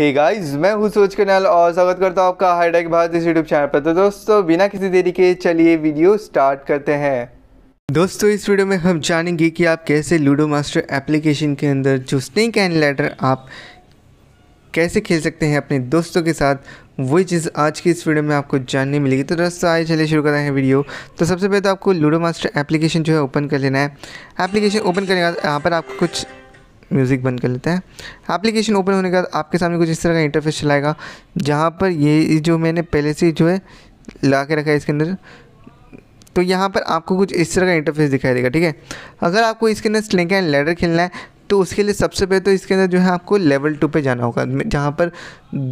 hey guys, मैं हूँ सूरज कन्याल और स्वागत करता हूँ आपका हाईटेक भारत इस यूट्यूब चैनल पर तो दोस्तों बिना किसी देरी के चलिए वीडियो स्टार्ट करते हैं दोस्तों इस वीडियो में हम जानेंगे कि आप कैसे लूडो मास्टर एप्लीकेशन के अंदर जो स्नेक एंड लेटर आप कैसे खेल सकते हैं अपने दोस्तों के साथ वही चीज़ आज की इस वीडियो में आपको जानने मिलेगी तो दोस्तों आइए चलिए शुरू करते हैं वीडियो तो सबसे पहले तो आपको लूडो मास्टर एप्लीकेशन जो है ओपन कर लेना है एप्लीकेशन ओपन करने के बाद यहाँ पर आपको कुछ म्यूज़िक बंद कर लेते हैं एप्लीकेशन ओपन होने के बाद आपके सामने कुछ इस तरह का इंटरफेस चलाएगा जहाँ पर ये जो मैंने पहले से जो है ला के रखा है इसके अंदर तो यहाँ पर आपको कुछ इस तरह का इंटरफेस दिखाई देगा ठीक है अगर आपको इसके अंदर स्लिंक एंड लेडर खेलना है तो उसके लिए सबसे पहले तो इसके अंदर जो है आपको लेवल टू पे जाना होगा जहाँ पर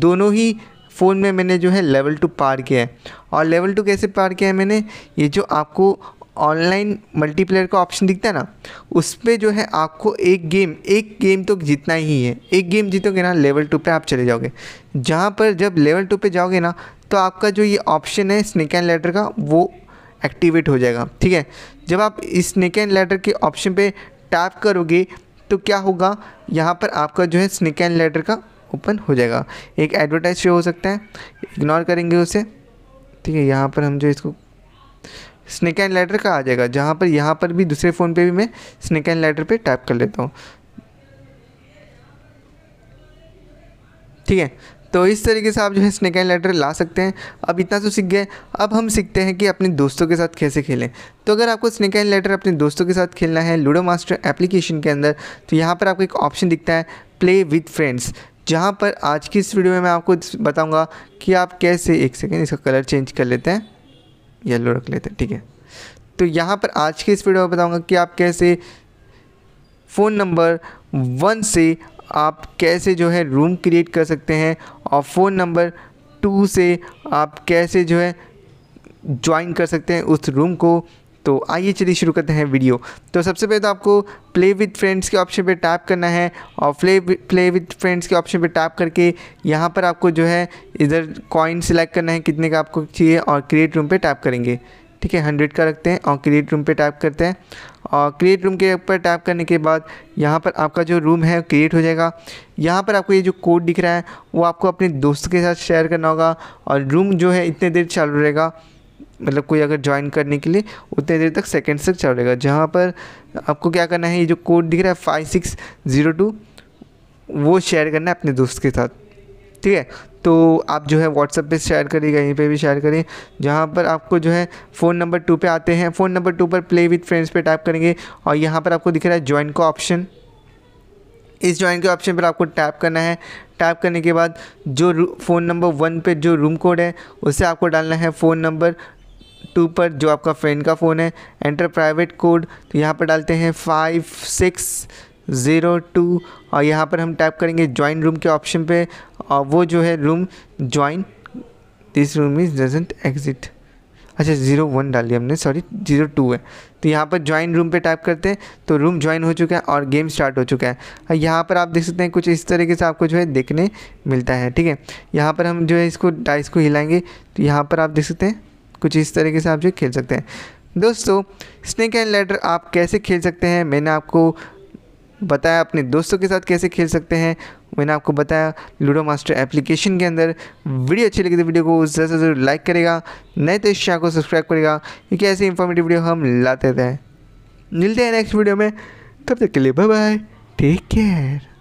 दोनों ही फ़ोन में मैंने जो है लेवल टू पार किया है और लेवल टू कैसे पार किया है मैंने ये जो आपको ऑनलाइन मल्टीप्लेयर का ऑप्शन दिखता है ना उस पर जो है आपको एक गेम एक गेम तो जीतना ही है एक गेम जीतोगे ना लेवल टू पे आप चले जाओगे जहाँ पर जब लेवल टू पे जाओगे ना तो आपका जो ये ऑप्शन है स्नैक एंड लेटर का वो एक्टिवेट हो जाएगा ठीक है जब आप इस स्नैक एंड लेटर के ऑप्शन पे टैप करोगे तो क्या होगा यहाँ पर आपका जो है स्नैक एंड लेटर का ओपन हो जाएगा एक एडवर्टाइज शो हो सकता है इग्नोर करेंगे उसे ठीक है यहाँ पर हम जो इसको स्नैक एंड लेटर का आ जाएगा जहाँ पर यहाँ पर भी दूसरे फ़ोन पे भी मैं स्नैक एंड लेटर पे टाइप कर लेता हूँ ठीक है तो इस तरीके से आप जो है स्नैक एंड लेटर ला सकते हैं अब इतना तो सीख गए अब हम सीखते हैं कि अपने दोस्तों के साथ कैसे खेलें तो अगर आपको स्नैक एंड लेटर अपने दोस्तों के साथ खेलना है लूडो मास्टर एप्लीकेशन के अंदर तो यहाँ पर आपको एक ऑप्शन दिखता है प्ले विथ फ्रेंड्स जहाँ पर आज की इस वीडियो में मैं आपको बताऊँगा कि आप कैसे एक सेकेंड इसका कलर चेंज कर लेते हैं येलो रख लेते हैं ठीक है तो यहाँ पर आज के इस वीडियो में बताऊँगा कि आप कैसे फ़ोन नंबर वन से आप कैसे जो है रूम क्रिएट कर सकते हैं और फ़ोन नंबर टू से आप कैसे जो है ज्वाइन कर सकते हैं उस रूम को तो आइए चलिए शुरू करते हैं वीडियो तो सबसे पहले तो आपको प्ले विद फ्रेंड्स के ऑप्शन पे टैप करना है और प्ले प्ले विद फ्रेंड्स के ऑप्शन पे टैप करके यहाँ पर आपको जो है इधर कॉइन सिलेक्ट करना है कितने का आपको चाहिए और क्रिएट रूम पर टैप करेंगे ठीक है हंड्रेड का रखते हैं और क्रिएट रूम पर टैप करते हैं और क्रिएट रूम के ऊपर टैप करने के बाद यहाँ पर आपका जो रूम है क्रिएट हो जाएगा यहाँ पर आपको ये जो कोड दिख रहा है वो आपको अपने दोस्त के साथ शेयर करना होगा और रूम जो है इतने देर चालू रहेगा मतलब कोई अगर ज्वाइन करने के लिए उतने देर तक सेकेंड तक चलेगा जहाँ पर आपको क्या करना है ये जो कोड दिख रहा है फाइव सिक्स ज़ीरो टू वो शेयर करना है अपने दोस्त के साथ ठीक है तो आप जो है व्हाट्सएप पे शेयर करिए कहीं पे भी शेयर करिए जहाँ पर आपको जो है फ़ोन नंबर टू पे आते हैं फ़ोन नंबर टू पर प्ले विथ फ्रेंड्स पे टाइप करेंगे और यहाँ पर आपको दिख रहा है ज्वाइन का ऑप्शन इस ज्वाइन के ऑप्शन पर आपको टैप करना है टैप करने के बाद जो फ़ोन नंबर वन पे जो रूम कोड है उसे आपको डालना है फ़ोन नंबर टू पर जो आपका फ्रेंड का फ़ोन है एंटर प्राइवेट कोड तो यहाँ पर डालते हैं फाइव सिक्स ज़ीरो टू और यहाँ पर हम टैप करेंगे ज्वाइन रूम के ऑप्शन पे और वो जो है room join this room is doesn't exit अच्छा ज़ीरो वन डाली हमने सॉरी ज़ीरो टू है तो यहाँ पर ज्वाइन रूम पे टाइप करते हैं तो रूम ज्वाइन हो चुका है और गेम स्टार्ट हो चुका है यहाँ पर आप देख सकते हैं कुछ इस तरीके से आपको जो है देखने मिलता है ठीक है यहाँ पर हम जो है इसको डाइस को हिलाएंगे तो यहाँ पर आप देख सकते हैं कुछ इस तरीके से आप जो खेल सकते हैं दोस्तों स्नेक एंड लेडर आप कैसे खेल सकते हैं मैंने आपको बताया अपने दोस्तों के साथ कैसे खेल सकते हैं मैंने आपको बताया लूडो मास्टर एप्लीकेशन के अंदर वीडियो अच्छी लगी तो वीडियो को ज़रूर से ज़रूर लाइक करेगा नए तो इस चैनल को सब्सक्राइब करेगा क्योंकि ऐसे इन्फॉर्मेटिव वीडियो हम लाते रहते हैं मिलते हैं नेक्स्ट वीडियो में तब तक के लिए बाय बाय टेक केयर